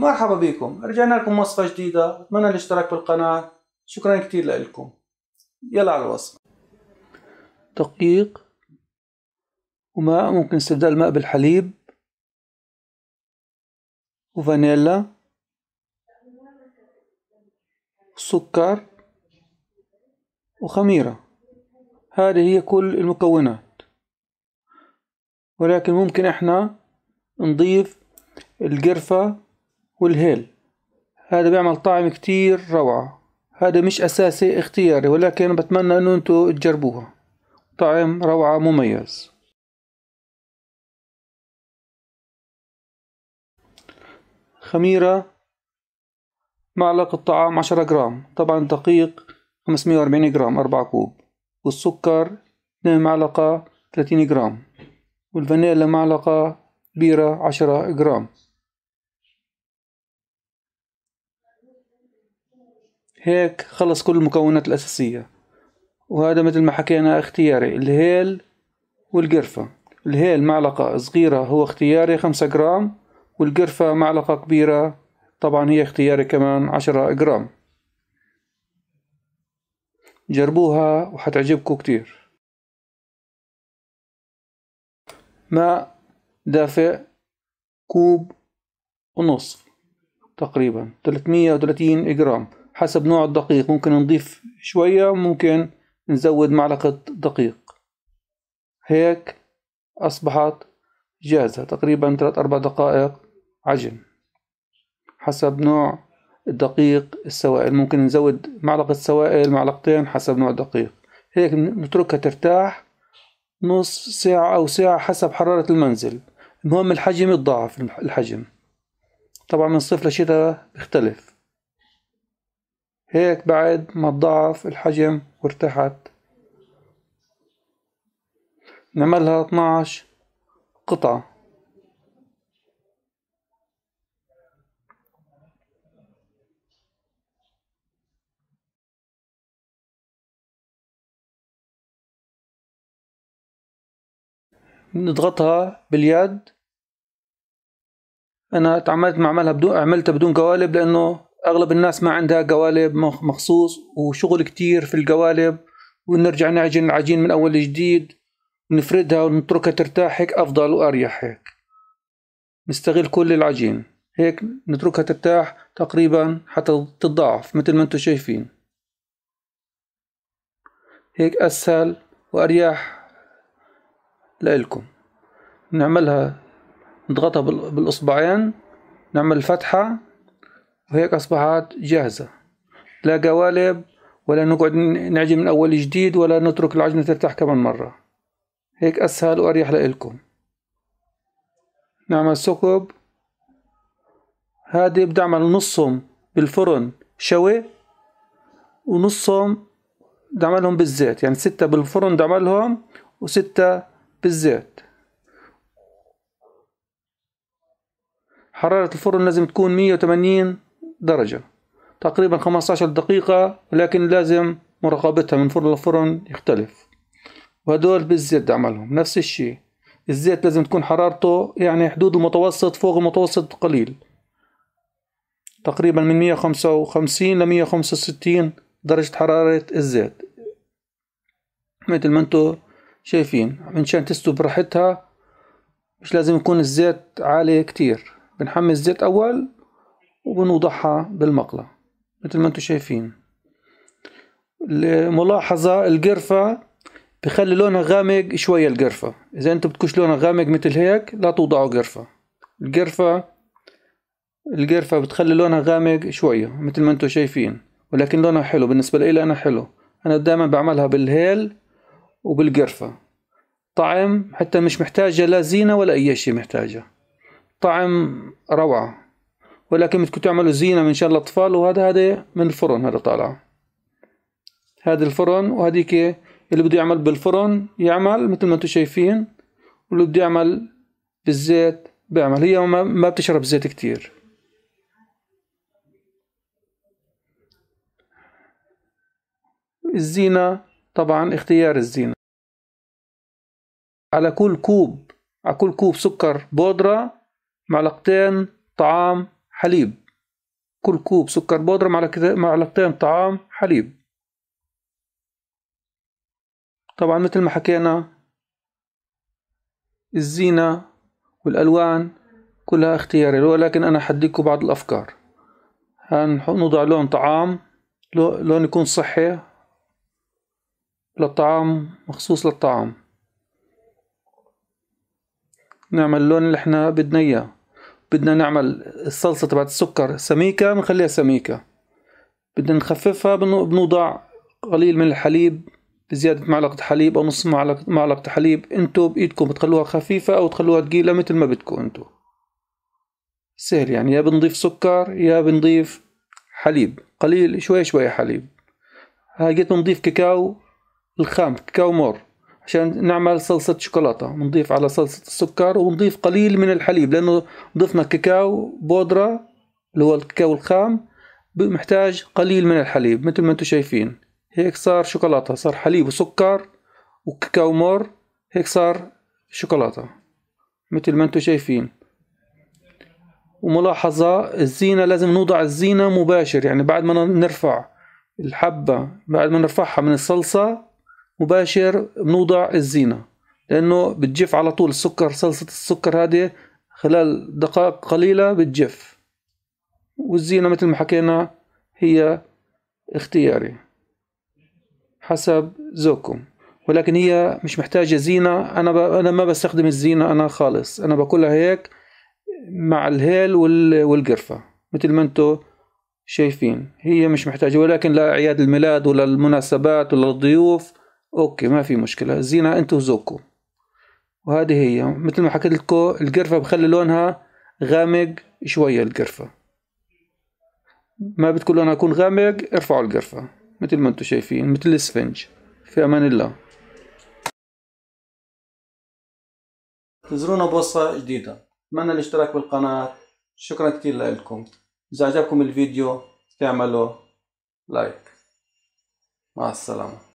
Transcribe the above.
مرحبا بكم رجعنا لكم وصفة جديدة أتمنى الاشتراك بالقناة شكرا كتير لكم يلا على الوصفة دقيق وماء ممكن استبدال الماء بالحليب وفانيلا سكر وخميرة هذه هي كل المكونات ولكن ممكن احنا نضيف القرفة والهيل هذا بيعمل طعم كتير روعة هذا مش أساسي اختياري ولكن بتمنى أنه أنتوا تجربوها طعم روعة مميز خميرة معلقة طعام عشرة جرام طبعا دقيق خمسمية وأربعين جرام أربعة كوب والسكر اثنين معلقة ثلاثين جرام والفانيلا معلقة بيرة عشرة جرام هيك خلص كل المكونات الأساسية وهذا مثل ما حكينا اختياري الهيل والقرفة الهيل معلقة صغيرة هو اختياري خمسة جرام والقرفة معلقة كبيرة طبعا هي اختياري كمان عشرة جرام جربوها وحتعجبكم كتير ماء دافئ كوب ونصف تقريبا 330 جرام حسب نوع الدقيق ممكن نضيف شوية ممكن نزود معلقة دقيق هيك أصبحت جاهزة تقريبا ثلاث أربع دقائق عجن حسب نوع الدقيق السوائل ممكن نزود معلقة سوائل معلقتين حسب نوع الدقيق هيك نتركها ترتاح نصف ساعة أو ساعة حسب حرارة المنزل المهم الحجم يتضاعف الحجم طبعا من صيف لشتاء بيختلف هيك بعد ما تضاعف الحجم وارتحت نعملها 12 قطعة نضغطها باليد انا تعمدت معملها بدون عملتها بدون قوالب لانه اغلب الناس ما عندها قوالب مخصوص وشغل كتير في القوالب ونرجع نعجن العجين من اول جديد نفردها ونتركها ترتاح هيك افضل واريح هيك نستغل كل العجين هيك نتركها ترتاح تقريبا حتى تتضاعف مثل ما انتم شايفين هيك اسهل واريح لإلكم نعملها نضغطها بالاصبعين نعمل فتحه وهيك أصبحت جاهزة لا قوالب ولا نقعد نعجن من أول جديد ولا نترك العجنة ترتاح كمان مرة هيك أسهل وأريح لإلكم نعمل ثقب هذه بدي أعمل نصهم بالفرن شوي ونصهم بدي أعملهم بالزيت يعني ستة بالفرن بدي أعملهم وستة بالزيت حرارة الفرن لازم تكون مية وتمانين درجة تقريبا 15 دقيقة لكن لازم مراقبتها من فرن لفرن يختلف وهدول بالزيت عملهم نفس الشيء الزيت لازم تكون حرارته يعني حدود المتوسط فوق المتوسط قليل تقريبا من 155 ل 165 درجة حرارة الزيت مثل ما انتو شايفين منشان تستوي براحتها مش لازم يكون الزيت عالي كتير بنحمي الزيت أول وبنوضعها بالمقلة مثل ما انتم شايفين الملاحظة القرفة بخلي لونها غامق شوية القرفة إذا انتم بدكوش لونها غامق مثل هيك لا توضعوا قرفة القرفة القرفة بتخلي لونها غامق شوية مثل ما انتم شايفين ولكن لونها حلو بالنسبة لي أنا حلو أنا دائما بعملها بالهيل وبالقرفة طعم حتى مش محتاجة لا زينة ولا أي شيء محتاجة طعم روعة ولكن بدكم تعملوا زينة من شان الأطفال وهذا هذا من الفرن هذا طالع هذا الفرن وهذيك اللي بده يعمل بالفرن يعمل مثل ما انتم شايفين واللي بده يعمل بالزيت بيعمل هي ما بتشرب زيت كتير الزينة طبعا اختيار الزينة على كل كوب على كل كوب سكر بودرة معلقتين طعام حليب كل كوب سكر بودرة معلقتين طعام حليب طبعا مثل ما حكينا الزينة والألوان كلها اختياري ولكن أنا حديكم بعض الأفكار هنوضع لون طعام لون يكون صحي للطعام مخصوص للطعام نعمل اللون اللي احنا بدنا اياه بدنا نعمل الصلصة تبعت السكر سميكة بنخليها سميكة بدنا نخففها بنوضع قليل من الحليب زيادة معلقة حليب أو نص معلقة معلقة حليب انتو بإيدكم بتخلوها خفيفة أو تخلوها تقيلة مثل ما بدكم انتو سهل يعني يا بنضيف سكر يا بنضيف حليب قليل شوي شوي حليب هاي جيت بنضيف كاكاو الخام كاكاو مر عشان نعمل صلصة شوكولاتة بنضيف على صلصة السكر ونضيف قليل من الحليب لأنه ضفنا كاكاو بودرة اللي هو الكاكاو الخام محتاج قليل من الحليب مثل ما انتم شايفين هيك صار شوكولاتة صار حليب وسكر وكاكاو مر هيك صار شوكولاتة مثل ما انتم شايفين وملاحظة الزينة لازم نوضع الزينة مباشر يعني بعد ما نرفع الحبة بعد ما نرفعها من الصلصة مباشر بنوضع الزينة لأنه بتجف على طول السكر صلصة السكر هذه خلال دقائق قليلة بتجف والزينة مثل ما حكينا هي اختياري حسب ذوقكم ولكن هي مش محتاجة زينة أنا ب... أنا ما بستخدم الزينة أنا خالص أنا باكلها هيك مع الهيل وال... والقرفة مثل ما انتم شايفين هي مش محتاجة ولكن لأعياد الميلاد وللمناسبات وللضيوف اوكي ما في مشكلة زينا انتو وزوكو وهذه هي مثل ما حكيت لكم القرفة بخلي لونها غامق شوية القرفة ما بدكم لونها يكون غامق ارفعوا القرفة مثل ما انتو شايفين مثل السفنج في امان الله انتظرونا بوصة جديدة اتمنى الاشتراك بالقناة شكرا كتير لكم اذا عجبكم الفيديو تعملوا لايك مع السلامة